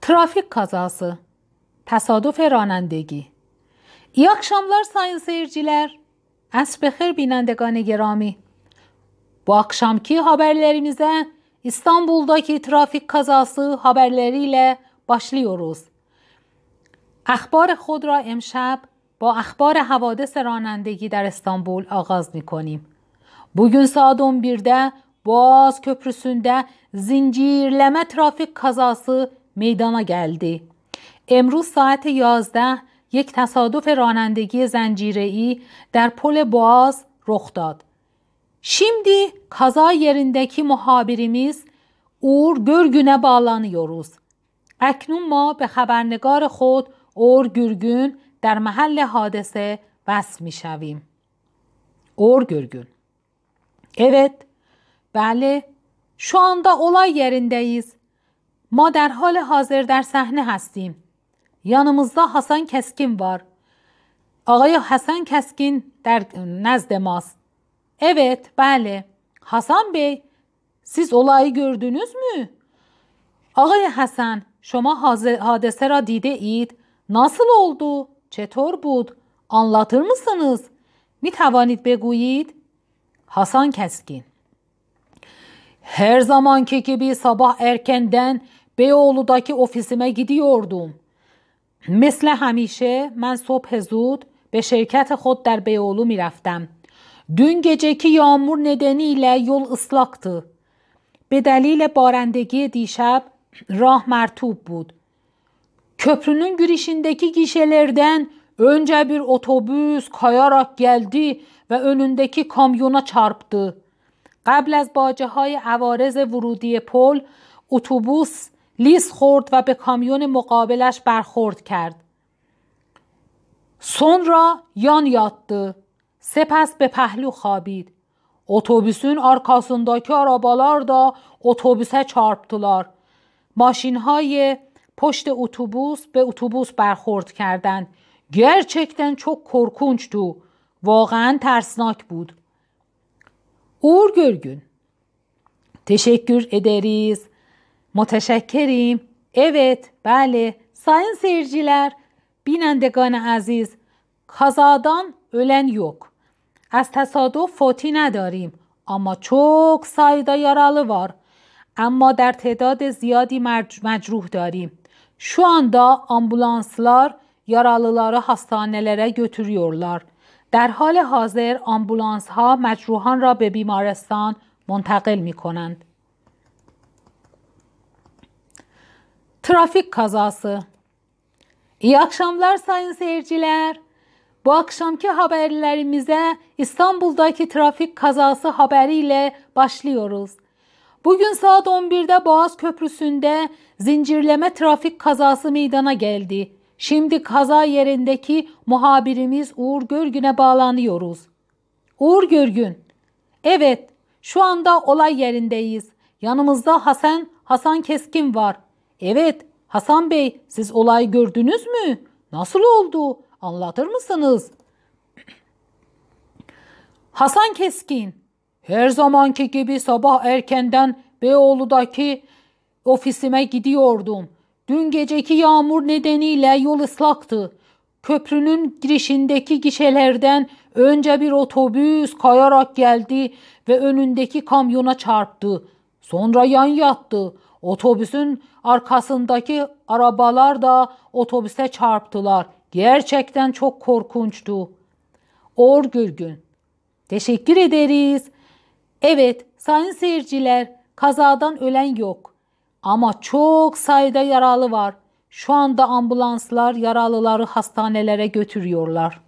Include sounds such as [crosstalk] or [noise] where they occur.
Trafik kazası Tesadüf رانندگی İyi akşamlar sayın seyirciler. Esbehir binendegan gerami. Bu akşamki haberlerimize İstanbul'daki trafik kazası haberleriyle başlıyoruz. Ahbar Xodra emşab با اخبار حوادث رانندگی در استانبول آغاز می کنیم. بگون ساعت 11 باز کپرسونده زنجیرلمه ترافیک کازاسی میدانا گلدی. امروز ساعت 11 یک تصادف رانندگی زنجیره ای در پل باز رخ داد. شیمدی کازا یرندکی محابریمیز اور گرگونه بالانی یوروز. اکنون ما به خبرنگار خود اور گرگون در محل hadise وصف می şavim. Orgörgün. Evet. Bəli. Şu anda olay yerindeyiz. Ma در حال حاضر در sahne هستیم. Yanımızda Hasan Keskin var. آقای حسن کسکین در نزد ماست. Evet, بله. Hasan Bey, siz olayı gördünüz mü? آقای حسن, شما حادثه را دیده اید؟ nasıl oldu? چطور بود؟ آنلاتر میسنز؟ می توانید بگویید؟ حسان کسکین Her zamanki gibi sabah erkenden Beyoğlu'daki ofisime gidiyordum. مثل همیشه من صبح زود به شرکت خود در بیولو می رفتم. دون geceki yağmur nedeniyle yol ıslaktı. به دلیل بارندگی دیشب راه مرتوب بود. Köprünün girişindeki gişelerden önce bir otobüs kayarak geldi و önündeki کامیونا چارپdı. قبل از باجه های عوارز ورودی پل اتوبوس لیس خورد و به کامیون مقابلش برخورد کرد. سون یان یادد. سپس به پهلو خوابید. اتوبوسون آرکاسندaki آرابالار دا otobüse çarptılar. ماشین های پشت اتوبوس به اتوبوس برخورد کردن گرچکتن چوک کرکونچ تو واقعا ترسناک بود اور گرگün ادریز متشکریم. Evet, بله. ساین سیرجیلر بینندگان عزیز، کازادان اولن یک. از تصادف فوتی نداریم اما چوک سایدا یارالوار. اما در تعداد زیادی مجروح داریم. Şu anda ambulanslar yaralıları hastanelere götürüyorlar. Derhal hazır ambulans ha ها مجروحان را به بیمارستان منتقل می کنند. Trafik kazası İyi akşamlar sayın seyirciler. Bu akşamki haberlerimize İstanbul'daki trafik kazası haberiyle başlıyoruz. Bugün saat 11'de Boğaz Köprüsü'nde zincirleme trafik kazası meydana geldi. Şimdi kaza yerindeki muhabirimiz Uğur Görgün'e bağlanıyoruz. Uğur Görgün, evet şu anda olay yerindeyiz. Yanımızda Hasan, Hasan Keskin var. Evet, Hasan Bey siz olay gördünüz mü? Nasıl oldu? Anlatır mısınız? [clears throat] Hasan Keskin her zamanki gibi sabah erkenden Beyoğlu'daki ofisime gidiyordum. Dün geceki yağmur nedeniyle yol ıslaktı. Köprünün girişindeki gişelerden önce bir otobüs kayarak geldi ve önündeki kamyona çarptı. Sonra yan yattı. Otobüsün arkasındaki arabalar da otobüse çarptılar. Gerçekten çok korkunçtu. Orgül Gün. Teşekkür ederiz. Evet sayın seyirciler kazadan ölen yok. Ama çok sayıda yaralı var. Şu anda ambulanslar yaralıları hastanelere götürüyorlar.